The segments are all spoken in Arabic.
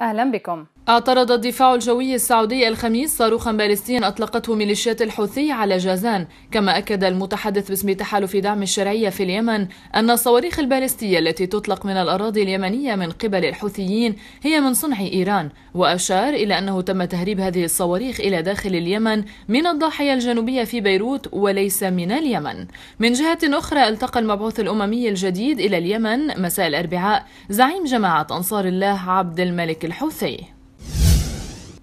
أهلا بكم اعترض الدفاع الجوي السعودي الخميس صاروخا باليستيا اطلقته ميليشيات الحوثي على جازان، كما اكد المتحدث باسم تحالف دعم الشرعيه في اليمن ان الصواريخ الباليستيه التي تطلق من الاراضي اليمنيه من قبل الحوثيين هي من صنع ايران، واشار الى انه تم تهريب هذه الصواريخ الى داخل اليمن من الضاحيه الجنوبيه في بيروت وليس من اليمن. من جهه اخرى التقى المبعوث الاممي الجديد الى اليمن مساء الاربعاء زعيم جماعه انصار الله عبد الملك الحوثي.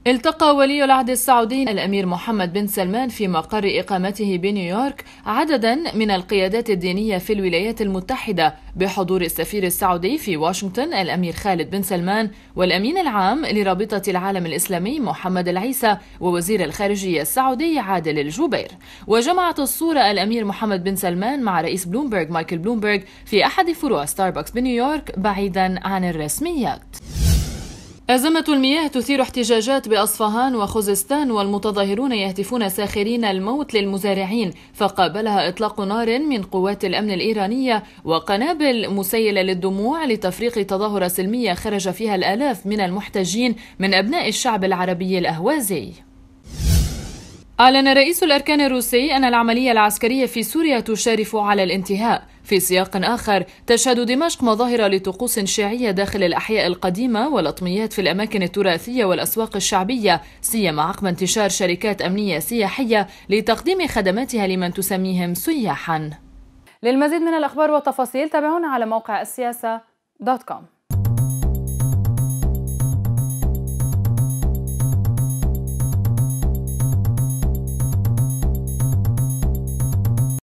التقى ولي العهد السعودي الأمير محمد بن سلمان في مقر إقامته بنيويورك عددا من القيادات الدينية في الولايات المتحدة بحضور السفير السعودي في واشنطن الأمير خالد بن سلمان والأمين العام لرابطة العالم الإسلامي محمد العيسى ووزير الخارجية السعودي عادل الجبير وجمعت الصورة الأمير محمد بن سلمان مع رئيس بلومبرج مايكل بلومبرج في أحد فروع ستاربكس بنيويورك بعيدا عن الرسميات أزمة المياه تثير احتجاجات بأصفهان وخوزستان والمتظاهرون يهتفون ساخرين الموت للمزارعين فقابلها إطلاق نار من قوات الأمن الإيرانية وقنابل مسيلة للدموع لتفريق تظاهرة سلمية خرج فيها الآلاف من المحتجين من أبناء الشعب العربي الأهوازي أعلن رئيس الأركان الروسي أن العملية العسكرية في سوريا تشارف على الانتهاء في سياق آخر تشهد دمشق مظاهر لطقوس شيعية داخل الأحياء القديمة والأطميات في الأماكن التراثية والأسواق الشعبية سيما عقب انتشار شركات أمنية سياحية لتقديم خدماتها لمن تسميهم سياحا للمزيد من الأخبار والتفاصيل تابعونا على موقع السياسة دوت كوم